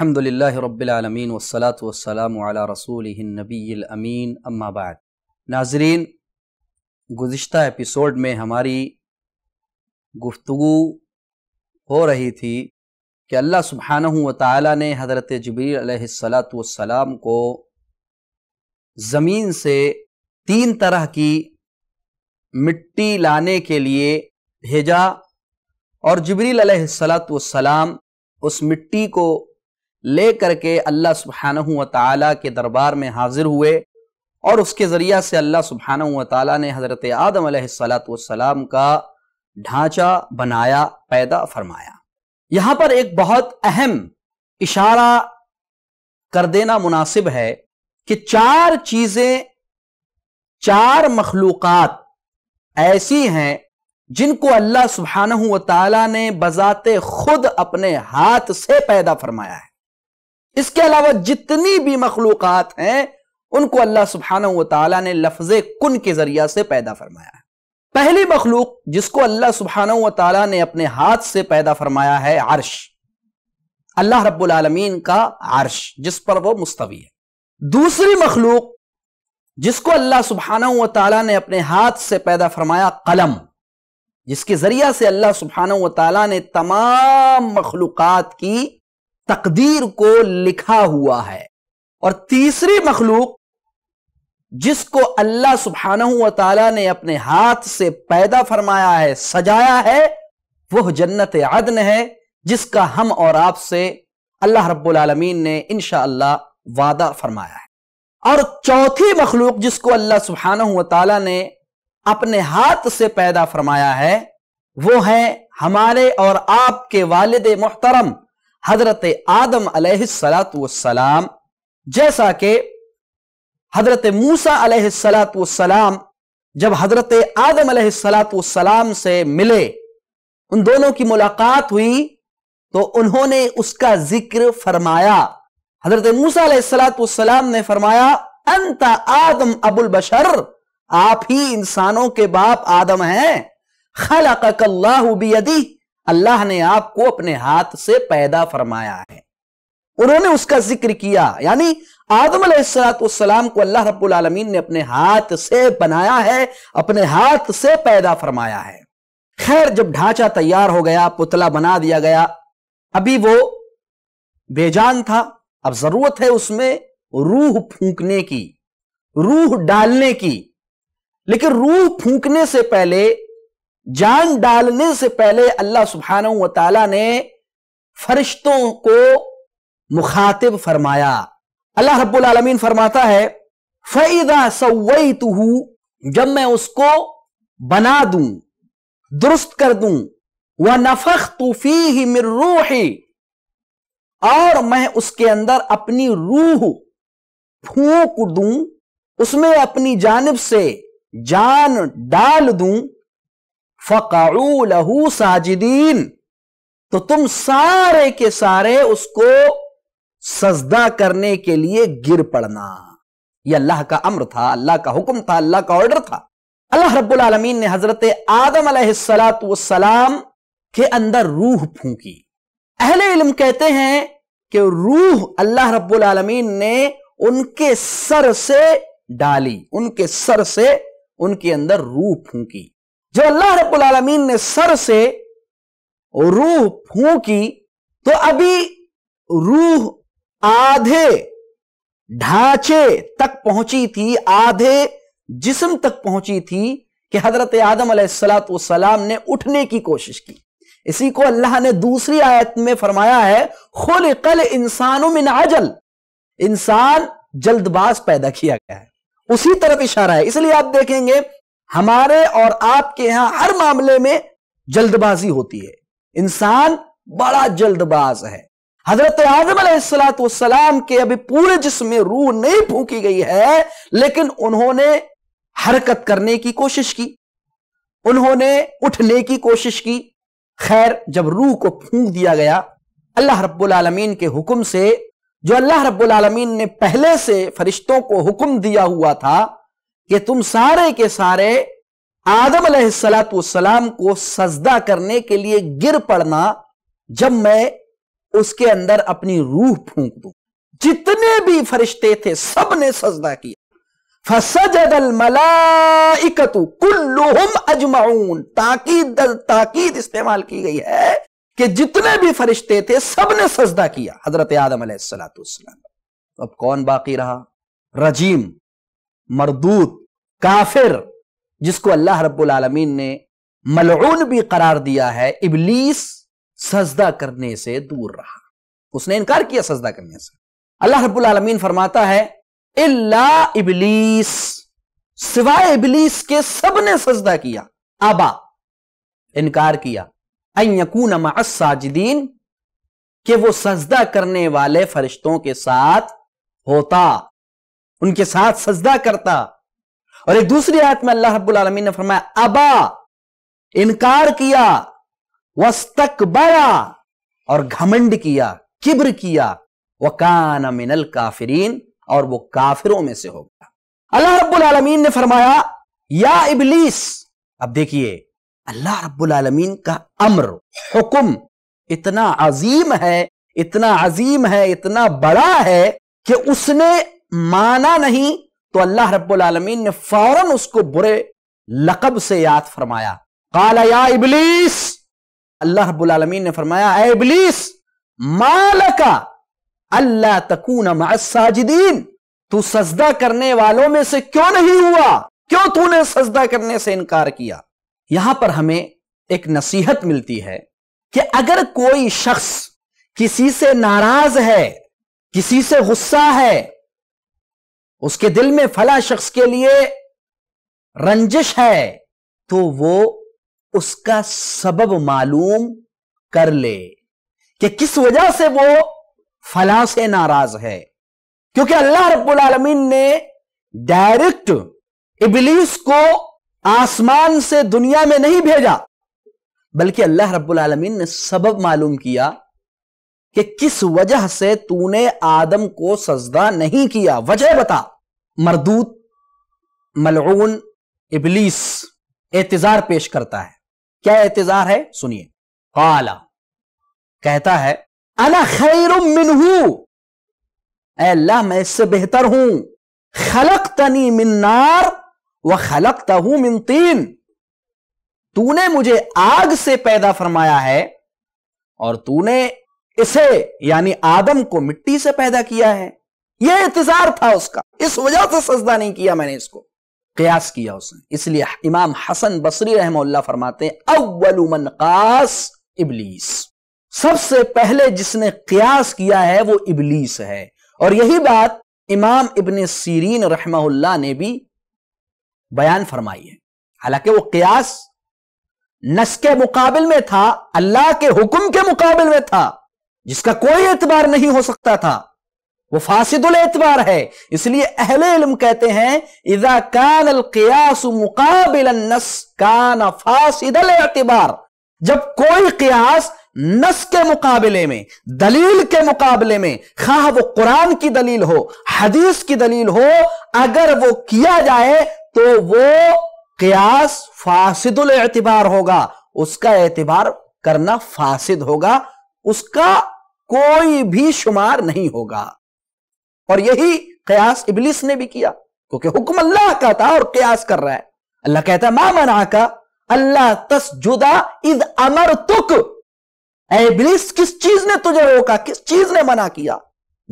अलहमदिल्ला रबालमीन वसलात वसलाम रसूल नबीन अम्माबाद नाजरीन गुज्त एपिसोड में हमारी गुफ्तु हो रही थी कि अल्लाह सुबहान व ताली ने हज़रत जबरीसलात वसलाम को ज़मीन से तीन तरह की मिट्टी लाने के लिए भेजा और जबरील सलात वसलाम उस मिट्टी को ले करके अल्लाह सुबहाना ताला के दरबार में हाजिर हुए और उसके ज़रिया से अल्लाह सुबहाना ताला ने हज़रत आदम सलाम का ढांचा बनाया पैदा फरमाया यहाँ पर एक बहुत अहम इशारा कर देना मुनासिब है कि चार चीज़ें चार मखलूक़ात ऐसी हैं जिनको अल्लाह सुबहाना तला ने बजाते खुद अपने हाथ से पैदा फरमाया है इसके अलावा जितनी भी मखलूकत हैं उनको अल्लाह सुबहाना तला ने लफ्ज कुन के जरिया से पैदा फरमाया है पहली मखलूक जिसको अल्लाह सुबहाना तला ने अपने हाथ से पैदा फरमाया है अर्श अल्लाह रबालमीन का अर्श जिस पर वो मुस्तवी है दूसरी मखलूक जिसको अल्लाह सुबहाना तला ने अपने हाथ से पैदा फरमाया कलम जिसके जरिया से अल्लाह सुबहाना तला ने तमाम मखलूक़ात की तकदीर को लिखा हुआ है और तीसरी मखलूक जिसको अल्लाह सुबहाना तला ने अपने हाथ से पैदा फरमाया है सजाया है वह जन्नत अदन है जिसका हम और आपसे अल्लाह रब्बुल आलमीन ने इनशा वादा फरमाया है और चौथी मखलूक जिसको अल्लाह सुबहाना तला ने अपने हाथ से पैदा फरमाया है वो है हमारे और आपके वालिद मोहतरम हजरत आदम सलाम जैसा कि हजरत मूसा सलाम जब हजरत आदम सलाम से मिले उन दोनों की मुलाकात हुई तो उन्होंने उसका जिक्र फरमाया हजरत मूसा सलाम ने फरमाया अंता आदम अबुल बशर आप ही इंसानों के बाप आदम हैं खला कल्लाहू बियदी अल्लाह ने आपको अपने हाथ से पैदा फरमाया है उन्होंने उसका जिक्र किया यानी आदम सलाम को अल्लाह रब्बुल आलमीन ने अपने हाथ से बनाया है अपने हाथ से पैदा फरमाया है खैर जब ढांचा तैयार हो गया पुतला बना दिया गया अभी वो बेजान था अब जरूरत है उसमें रूह फूंकने की रूह डालने की लेकिन रूह फूंकने से पहले जान डालने से पहले अल्लाह सुबहान तला ने फरिश्तों को मुखातिब फरमाया अल्लाह रब्बुल फरमाता है फैदा सवई तुहू जब मैं उसको बना दू दुरुस्त कर दू वह नफख तूफी ही मिर्रूही और मैं उसके अंदर अपनी रूह फूक दू उसमें अपनी जानब से जान डाल दूं फ़काऊ लहू साजिदीन तो तुम सारे के सारे उसको सजदा करने के लिए गिर पड़ना यह अल्लाह का अम्र था अल्लाह का हुक्म था अल्लाह का ऑर्डर था अल्लाह रब्बुल आलमीन ने हजरत आदम सलाम के अंदर रूह फूंकी अहले इल्म कहते हैं कि रूह अल्लाह रब्बुल आलमीन ने उनके सर से डाली उनके सर से उनके अंदर रूह फूकी जब अल्लाह आलमीन ने सर से रूह फूकी तो अभी रूह आधे ढांचे तक पहुंची थी आधे जिस्म तक पहुंची थी कि हजरत आदम सलाम ने उठने की कोशिश की इसी को अल्लाह ने दूसरी आयत में फरमाया है खुल कल इंसानों में नाजल इंसान जल्दबाज पैदा किया गया है उसी तरफ इशारा है इसलिए आप देखेंगे हमारे और आपके यहां हर मामले में जल्दबाजी होती है इंसान बड़ा जल्दबाज है हजरत आजम सलाम के अभी पूरे जिसम में रूह नहीं फूकी गई है लेकिन उन्होंने हरकत करने की कोशिश की उन्होंने उठने की कोशिश की खैर जब रूह को फूंक दिया गया अल्लाह रब्बुल आलमीन के हुक्म से जो अल्लाह रब्बुल आलमीन ने पहले से फरिश्तों को हुक्म दिया हुआ था कि तुम सारे के सारे आदम सलाम को सजदा करने के लिए गिर पड़ना जब मैं उसके अंदर अपनी रूह फूंक दू जितने भी फरिश्ते थे सब ने सजदा किया फसजल मलाइकतु कुल्लुहुम अजमाउन ताकीद ताकीद इस्तेमाल की गई है कि जितने भी फरिश्ते थे सब ने सजदा किया हजरत आदम सलाम अब कौन बाकी रहा रजीम मरदूत काफिर जिसको अल्लाह रब्बुल आलमीन ने मलून भी करार दिया है इबलीस सजदा करने से दूर रहा उसने इनकार किया सजदा करने से अल्लाह रब्बुल आलमीन फरमाता है इल्ला इबलीस सिवाय इबलीस के सब ने सजदा किया आबा इनकार किया अयकून साजिदीन कि वो सजदा करने वाले फरिश्तों के साथ होता उनके साथ सजदा करता और एक दूसरी आयत में अल्लाह रब्बुल आलमीन ने फरमाया अबा इनकार किया वस्तक बड़ा और घमंड किया किब्र किया वकान मिनल काफिरीन और वो काफिरों में से हो गया अल्लाह रब्बुल आलमीन ने फरमाया या इबलीस अब देखिए अल्लाह रब्बुल आलमीन का अम्र हुक्म इतना अजीम है इतना अजीम है इतना बड़ा है कि उसने माना नहीं तो अल्लाह रब्बुल आलमीन ने फौरन उसको बुरे लकब से याद फरमाया काला या इबलीस अल्लाह रब्बुल आलमीन ने फरमाया ए इबलीस मालका अल्लाह तकून साजिदीन तू सजदा करने वालों में से क्यों नहीं हुआ क्यों तूने सजदा करने से इनकार किया यहां पर हमें एक नसीहत मिलती है कि अगर कोई शख्स किसी से नाराज है किसी से गुस्सा है उसके दिल में फला शख्स के लिए रंजिश है तो वो उसका सबब मालूम कर ले कि किस वजह से वो फला से नाराज है क्योंकि अल्लाह रब्बुल आलमीन ने डायरेक्ट इबलीस को आसमान से दुनिया में नहीं भेजा बल्कि अल्लाह रब्बुल आलमीन ने सबब मालूम किया कि किस वजह से तूने आदम को सजदा नहीं किया वजह बता मरदूत मलगून इबलीस एतजार पेश करता है क्या एतजार है सुनिए काला कहता है अला खैर मिनहू अल्लाह मैं इससे बेहतर हूं खलक तनी मिन्नार व खलक तहू मिन तीन तूने मुझे आग से पैदा फरमाया है और तूने इसे यानी आदम को मिट्टी से पैदा किया है यह इंतजार था उसका इस वजह से सजदा नहीं किया मैंने इसको कयास किया उसने इसलिए इमाम हसन बसरी रहमल्ला फरमाते अव्वल कास इबलीस सबसे पहले जिसने कयास किया है वो इबलीस है और यही बात इमाम इबन सीरीन रहमहुल्ला ने भी बयान फरमाई है हालांकि वो कयास नस के मुकाबले में था अल्लाह के हुक्म के मुकाबले में था जिसका कोई एतबार नहीं हो सकता था वो फासिदुल एतबार है इसलिए अहले इल्म कहते हैं इजा कान अल कयास मुकाबिल नस कान फासिदल एतबार जब कोई कयास नस के मुकाबले में दलील के मुकाबले में खा वो कुरान की दलील हो हदीस की दलील हो अगर वो किया जाए तो वो कयास फासिदुल एतबार होगा उसका एतबार करना फासिद होगा उसका कोई भी शुमार नहीं होगा और यही कयास इबलिस ने भी किया क्योंकि हुक्म अल्लाह का था और कयास कर रहा है अल्लाह कहता है मा मना का अल्लाह जुदा इज अमर तुक एबलिस किस चीज ने तुझे रोका किस चीज ने मना किया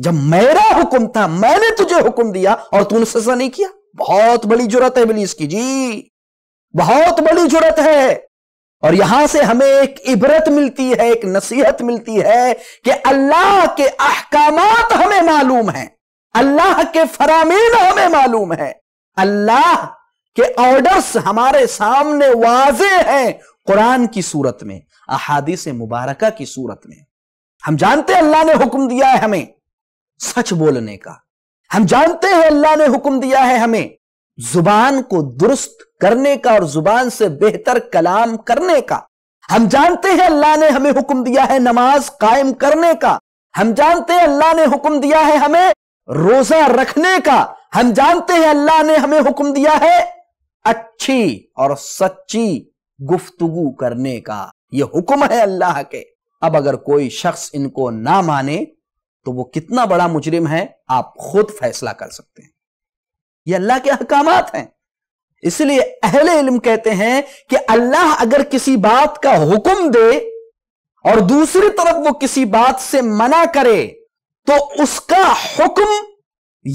जब मेरा हुक्म था मैंने तुझे हुक्म दिया और तूने सजा नहीं किया बहुत बड़ी जरूरत है इबलीस की जी बहुत बड़ी जरूरत है और यहां से हमें एक इबरत मिलती है एक नसीहत मिलती है कि अल्लाह के अहकाम हमें मालूम है अल्लाह के फरामीन हमें मालूम है अल्लाह के ऑर्डर्स हमारे सामने वाजे हैं कुरान की सूरत में अहादी से मुबारक की सूरत में हम जानते हैं अल्लाह ने हुक्म दिया है हमें सच बोलने का हम जानते हैं अल्लाह ने हुक्म दिया है हमें जुबान को दुरुस्त करने का और जुबान से बेहतर कलाम करने का हम जानते हैं अल्लाह ने हमें हुक्म दिया है नमाज कायम करने का हम जानते हैं अल्लाह ने हुक्म दिया है हमें रोजा रखने का हम जानते हैं अल्लाह ने हमें हुक्म दिया है अच्छी और सच्ची गुफ्तगु करने का यह हुक्म है अल्लाह के अब अगर कोई शख्स इनको ना माने तो वो कितना बड़ा मुजरिम है आप खुद फैसला कर सकते हैं ये अल्लाह के अहकाम हैं इसलिए अहले इल्म कहते हैं कि अल्लाह अगर किसी बात का हुक्म दे और दूसरी तरफ वो किसी बात से मना करे तो उसका हुक्म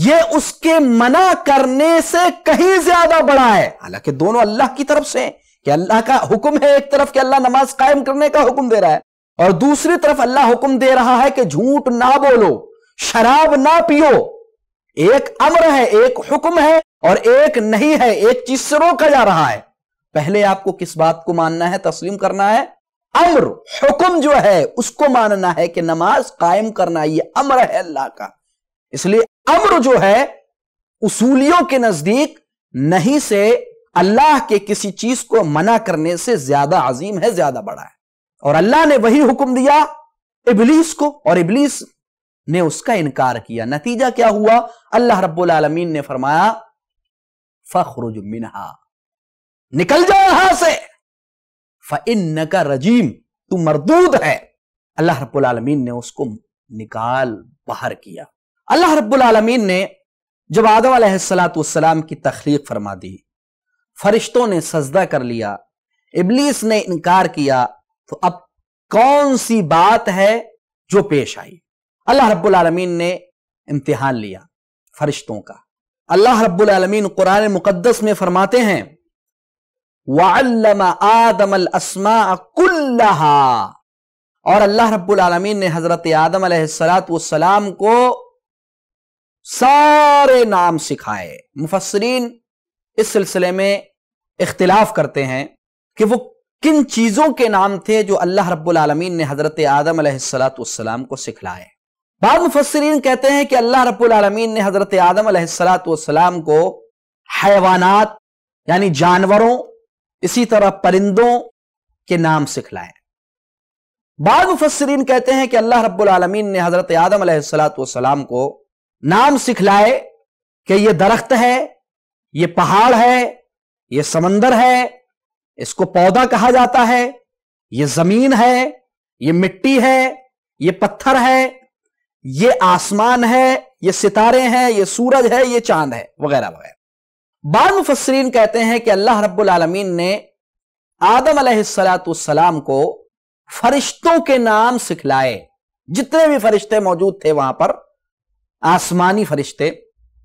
ये उसके मना करने से कहीं ज्यादा बड़ा है हालांकि दोनों अल्लाह की तरफ से कि अल्लाह का हुक्म है एक तरफ कि अल्लाह नमाज कायम करने का हुक्म दे रहा है और दूसरी तरफ अल्लाह हुक्म दे रहा है कि झूठ ना बोलो शराब ना पियो एक अम्र है एक हुक्म है और एक नहीं है एक चीज से रोका जा रहा है पहले आपको किस बात को मानना है तस्लीम करना है अम्र हुक्म जो है उसको मानना है कि नमाज कायम करना ये अम्र है अल्लाह का इसलिए अम्र जो है उसूलियों के नजदीक नहीं से अल्लाह के किसी चीज को मना करने से ज्यादा अजीम है ज्यादा बड़ा है और अल्लाह ने वही हुक्म दिया इबलीस को और इबलीस ने उसका इनकार किया नतीजा क्या हुआ अल्लाह रब्बुल आलमीन ने फरमाया फखरुज मिनहा निकल जाओ यहां से फ़िन का रजीम तू मरदूद है अल्लाह रब्बुल आलमीन ने उसको निकाल बाहर किया अल्लाह रब्बुल आलमीन ने जब आदम सलाम की तख्लीक फरमा दी फरिश्तों ने सजदा कर लिया इबलीस ने इनकार किया तो अब कौन सी बात है जो पेश आई अल्लाह रब्बुल आलमीन ने इम्तिहान लिया फरिश्तों का अल्लाह रब्बुल आलमीन कुरान मुकद्दस में फरमाते हैं वाल्लमा आदम अस्मा कुल्लहा और अल्लाह रब्बुल आलमीन ने हजरत आदम सलाम को सारे नाम सिखाए मुफसरीन इस सिलसिले में इख्तिलाफ करते हैं कि वो किन चीजों के नाम थे जो अल्लाह रब्बुल आलमीन ने हजरत आदम सलाम को सिखलाए बाद मुफसरीन कहते हैं कि अल्लाह रब्बुल आलमीन ने हजरत आदम सलाम को हैवानात यानी जानवरों इसी तरह परिंदों के नाम सिखलाए बाद मुफसरीन कहते हैं कि अल्लाह रब्बुल आलमीन ने हजरत आदम सलाम को नाम सिखलाए कि यह दरख्त है ये पहाड़ है ये समंदर है इसको पौधा कहा जाता है ये जमीन है ये मिट्टी है ये पत्थर है ये आसमान है ये सितारे हैं ये सूरज है ये चांद है वगैरह वगैरह बाद मुफसरीन कहते हैं कि अल्लाह रब्बुल आलमीन ने आदम सलाम को फरिश्तों के नाम सिखलाए जितने भी फरिश्ते मौजूद थे वहां पर आसमानी फरिश्ते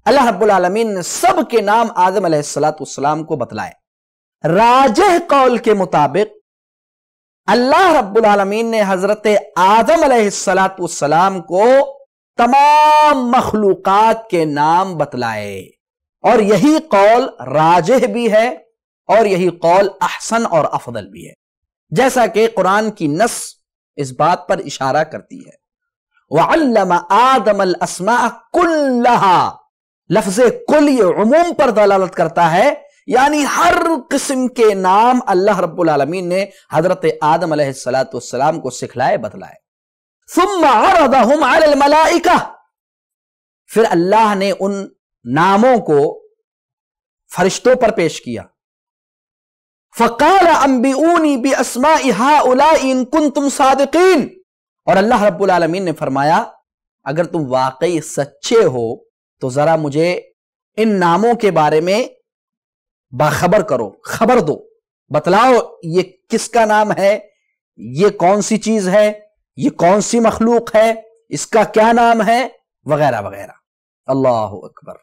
अल्लाह रब्बुल आलमीन ने सब के नाम आदम सलाम को बतलाए राजह कौल के मुताबिक अल्लाह रब्बुल आलमीन ने हजरत आदम सलाम को तमाम मखलूक़ात के नाम बतलाए और यही कौल राजह भी है और यही कौल अहसन और अफदल भी है जैसा कि कुरान की नस इस बात पर इशारा करती है वह आदम असमा कुल्लहा लफ्ज कुल ये उमूम पर दलालत करता है यानी हर किस्म के नाम अल्लाह रब्बुल आलमीन ने हजरत आदम सलाम को सिखलाए बतलाए मलाइका फिर अल्लाह ने उन नामों को फरिश्तों पर पेश किया फ़काल अम्बी बी असमा कुन तुम सादकीन और अल्लाह रब्बुल आलमीन ने फरमाया अगर तुम वाकई सच्चे हो तो जरा मुझे इन नामों के बारे में बाखबर करो खबर दो बतलाओ ये किसका नाम है ये कौन सी चीज है ये कौन सी मखलूक है इसका क्या नाम है वगैरह वगैरह अल्लाह अकबर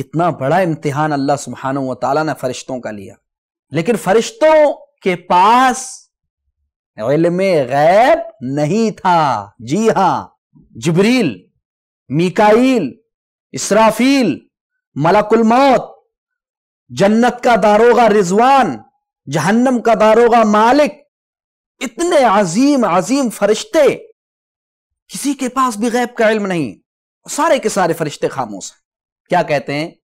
कितना बड़ा इम्तिहान अल्लाह सुबहान व ने फरिश्तों का लिया लेकिन फरिश्तों के पास इल्म गैब नहीं था जी हां जबरील मिकाइल इसराफील मलकुल मौत जन्नत का दारोगा रिजवान जहन्नम का दारोगा मालिक इतने अजीम अजीम फरिश्ते किसी के पास भी गैब का इल्म नहीं सारे के सारे फरिश्ते खामोश हैं क्या कहते हैं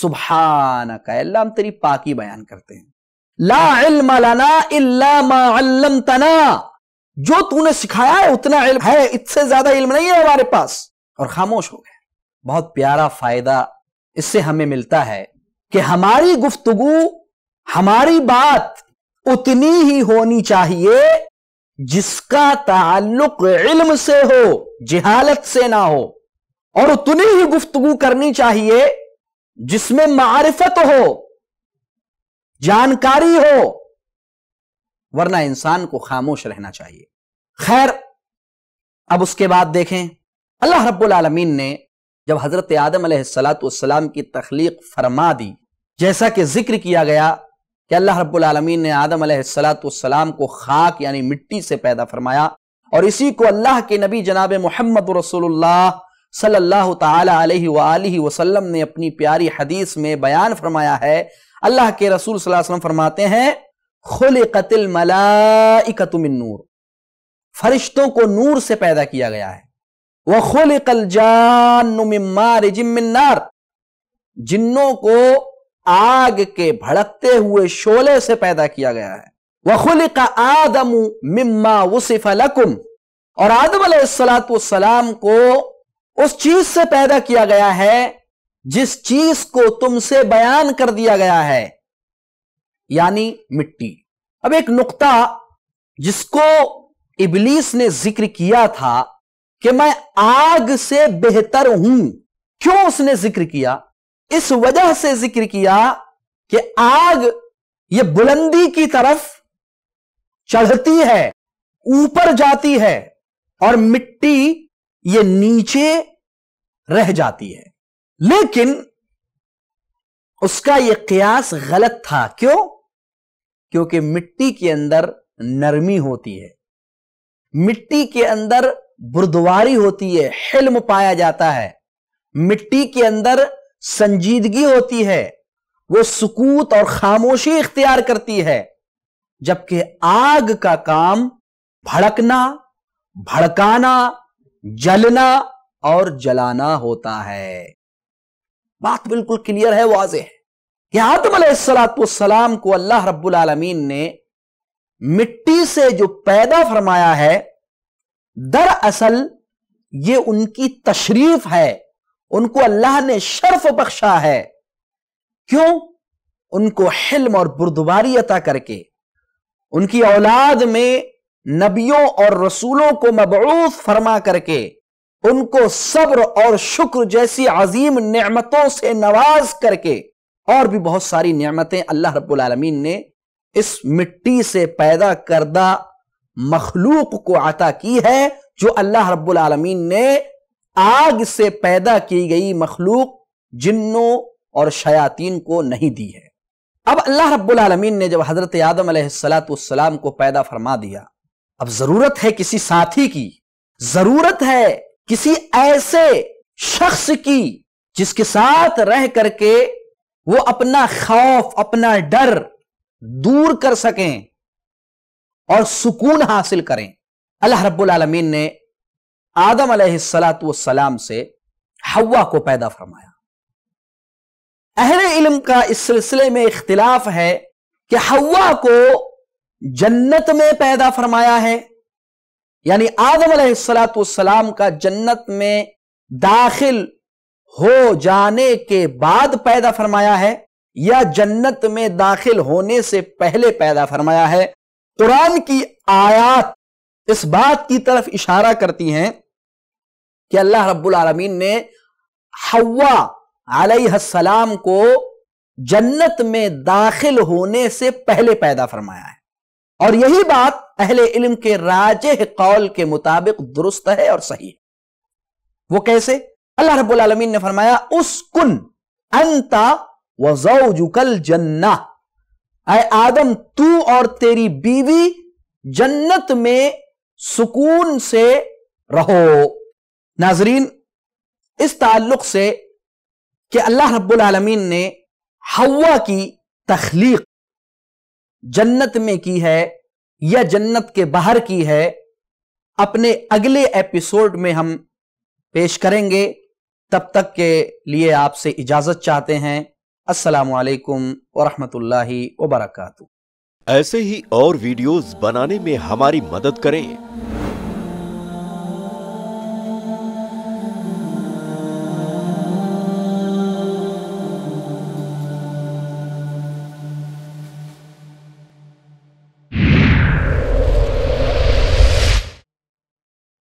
सुबहान का अल्लाह हम तेरी पाकी बयान करते हैं ला इल्म लना इल्ला मा तना जो तूने सिखाया है उतना इल्म है इससे ज्यादा इल्म नहीं है हमारे पास और खामोश हो गए बहुत प्यारा फायदा इससे हमें मिलता है कि हमारी गुफ्तगु हमारी बात उतनी ही होनी चाहिए जिसका ताल्लुक इल्म से हो जिहालत से ना हो और उतनी ही गुफ्तगु करनी चाहिए जिसमें मारिफत हो जानकारी हो वरना इंसान को खामोश रहना चाहिए खैर अब उसके बाद देखें अल्लाह रब्बुल आलमीन ने जब हजरत आदम सलाम की तखलीक फरमा दी जैसा कि जिक्र किया गया कि अल्लाह रब्बुल आलमीन ने आदम सलाम को खाक यानी मिट्टी से पैदा फरमाया और इसी को अल्लाह के नबी जनाब मोहम्मद रसोल्ला सल्लल्लाहु अलैहि वसल्लम ने अपनी प्यारी हदीस में बयान फरमाया है अल्लाह के रसूल वसल्लम फरमाते हैं खुल कतिल मलाइकतुमिन नूर फरिश्तों को नूर से पैदा किया गया है वह खुल कल जान जिम्मिनार जिन्नों को आग के भड़कते हुए शोले से पैदा किया गया है वखुल का आदम मिम्मा वसिफ लकुम और आदम सलाम को उस चीज से पैदा किया गया है जिस चीज को तुमसे बयान कर दिया गया है यानी मिट्टी अब एक नुक्ता जिसको इबलीस ने जिक्र किया था कि मैं आग से बेहतर हूं क्यों उसने जिक्र किया इस वजह से जिक्र किया कि आग ये बुलंदी की तरफ चढ़ती है ऊपर जाती है और मिट्टी ये नीचे रह जाती है लेकिन उसका यह कयास गलत था क्यों क्योंकि मिट्टी के अंदर नरमी होती है मिट्टी के अंदर बुरदवारी होती है हिल्म पाया जाता है मिट्टी के अंदर संजीदगी होती है वो सुकूत और खामोशी इख्तियार करती है जबकि आग का काम भड़कना भड़काना जलना और जलाना होता है बात बिल्कुल क्लियर है वाज है कि आदम सलाम को अल्लाह रब्बुल आलमीन ने मिट्टी से जो पैदा फरमाया है दरअसल ये उनकी तशरीफ है उनको अल्लाह ने शर्फ बख्शा है क्यों उनको हिल्म और बुरदबारी अता करके उनकी औलाद में नबियों और रसूलों को मबरूस फरमा करके उनको सब्र और शुक्र जैसी अजीम नमतों से नवाज करके और भी बहुत सारी नमतें अल्लाह रब्बुल ने इस मिट्टी से पैदा करदा मखलूक को अता की है जो अल्लाह रब्बुल आलमीन ने आग से पैदा की गई मखलूक जिन्नों और शयातीन को नहीं दी है अब अल्लाह रब्बुल आलमीन ने जब हजरत आदम सलाम को पैदा फरमा दिया अब जरूरत है किसी साथी की जरूरत है किसी ऐसे शख्स की जिसके साथ रह करके वो अपना खौफ अपना डर दूर कर सकें और सुकून हासिल करें अल्लाह रब्बुल आलमीन ने आदम सलाम से हवा को पैदा फरमाया अहले इल्म का इस सिलसिले में इख्तिलाफ है कि हवा को जन्नत में पैदा फरमाया है यानी आदम सलाम का जन्नत में दाखिल हो जाने के बाद पैदा फरमाया है या जन्नत में दाखिल होने से पहले पैदा फरमाया है कुरान की आयात इस बात की तरफ इशारा करती हैं कि अल्लाह रब्बुल आलमीन ने हवा अलैहिस्सलाम को जन्नत में दाखिल होने से पहले पैदा फरमाया है और यही बात अहले इल्म के राज कौल के मुताबिक दुरुस्त है और सही है वो कैसे अल्लाह रब्बुल आलमीन ने फरमाया उस कुन अंता वजौजुकल जन्ना अय आदम तू और तेरी बीवी जन्नत में सुकून से रहो नाजरीन इस ताल्लुक से कि अल्लाह रब्बुलमीन ने हवा की तख्लीक जन्नत में की है या जन्नत के बाहर की है अपने अगले एपिसोड में हम पेश करेंगे तब तक के लिए आपसे इजाजत चाहते हैं असलकम वरहमत वबरकू ऐसे ही और वीडियोस बनाने में हमारी मदद करें